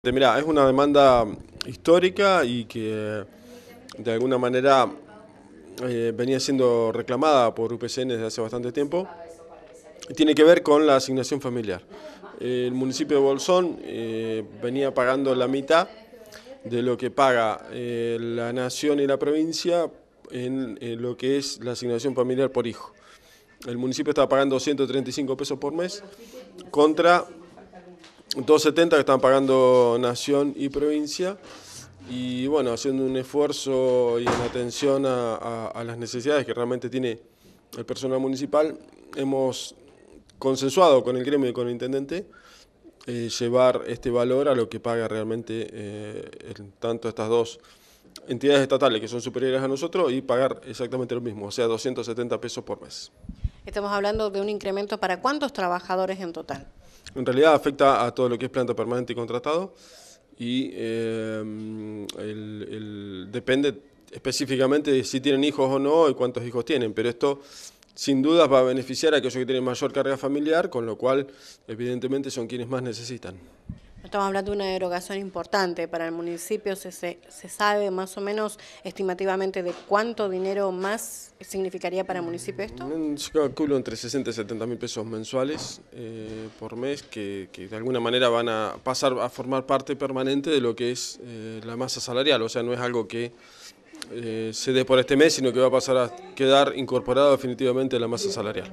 Este, mirá, es una demanda histórica y que de alguna manera eh, venía siendo reclamada por UPCN desde hace bastante tiempo. Tiene que ver con la asignación familiar. El municipio de Bolsón eh, venía pagando la mitad de lo que paga eh, la nación y la provincia en lo que es la asignación familiar por hijo. El municipio estaba pagando 135 pesos por mes contra 270 que están pagando Nación y Provincia. Y bueno, haciendo un esfuerzo y en atención a, las necesidades que realmente tiene el personal municipal, hemos consensuado con el gremio y con el intendente eh, llevar este valor a lo que paga realmente eh, tanto estas dos entidades estatales que son superiores a nosotros y pagar exactamente lo mismo, o sea, 270 pesos por mes. Estamos hablando de un incremento para cuántos trabajadores en total. En realidad afecta a todo lo que es planta permanente y contratado y eh, depende específicamente de si tienen hijos o no y cuántos hijos tienen, pero esto sin duda va a beneficiar a aquellos que tienen mayor carga familiar, con lo cual evidentemente son quienes más necesitan. Estamos hablando de una derogación importante para el municipio. Se, se, sabe más o menos estimativamente de cuánto dinero más significaría para el municipio esto. Mm, yo calculo entre 60 y 70 mil pesos mensuales eh, por mes que, de alguna manera van a pasar a formar parte permanente de lo que es eh, la masa salarial. O sea, no es algo que eh, se dé por este mes, sino que va a pasar a quedar incorporado definitivamente a la masa salarial.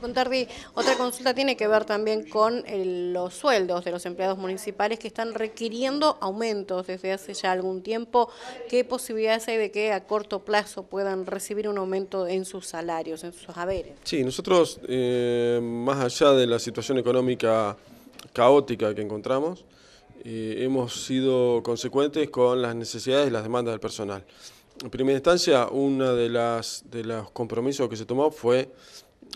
Contardi, otra consulta tiene que ver también con eh, los sueldos de los empleados municipales que están requiriendo aumentos desde hace ya algún tiempo. ¿Qué posibilidades hay de que a corto plazo puedan recibir un aumento en sus salarios, en sus haberes? Sí, nosotros, eh, más allá de la situación económica caótica que encontramos, eh, hemos sido consecuentes con las necesidades y las demandas del personal. En primera instancia, uno de, las, de los compromisos que se tomó fue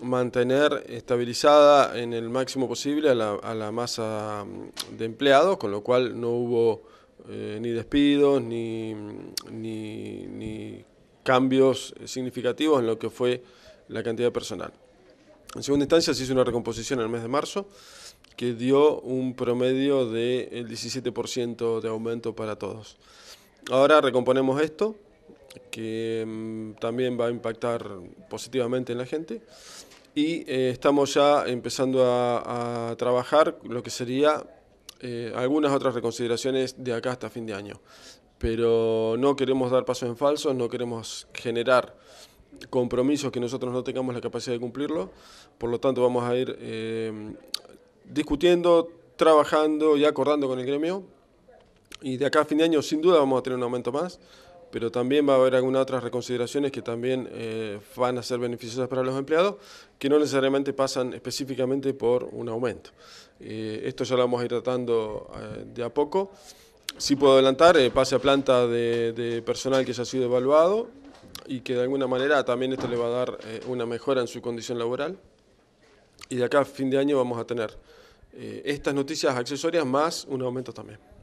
mantener estabilizada en el máximo posible a la, masa mm, de empleados, con lo cual no hubo eh, ni despidos mm, ni, cambios significativos en lo que fue la cantidad de personal. En segunda instancia se hizo una recomposición en el mes de marzo que dio un promedio del 17% de aumento para todos. Ahora recomponemos esto que mm, también va a impactar positivamente en la gente. Y eh, estamos ya empezando a, trabajar lo que sería eh, algunas otras reconsideraciones de acá hasta fin de año. Pero no queremos dar pasos en falsos, no queremos generar compromisos que nosotros no tengamos la capacidad de cumplirlo. Por lo tanto, vamos a ir em, discutiendo, trabajando y acordando con el gremio. Y de acá a fin de año, sin duda, vamos a tener un aumento más pero también va a haber algunas otras reconsideraciones que también eh, van a ser beneficiosas para los empleados, que no necesariamente pasan específicamente por un aumento. Eh, esto ya lo vamos a ir tratando eh, de a poco. Si puedo adelantar, pase a planta de, de personal que ya ha sido evaluado y que de alguna manera también esto le va a dar una mejora en su condición laboral. Y de acá a fin de año vamos a tener estas noticias accesorias más un aumento también.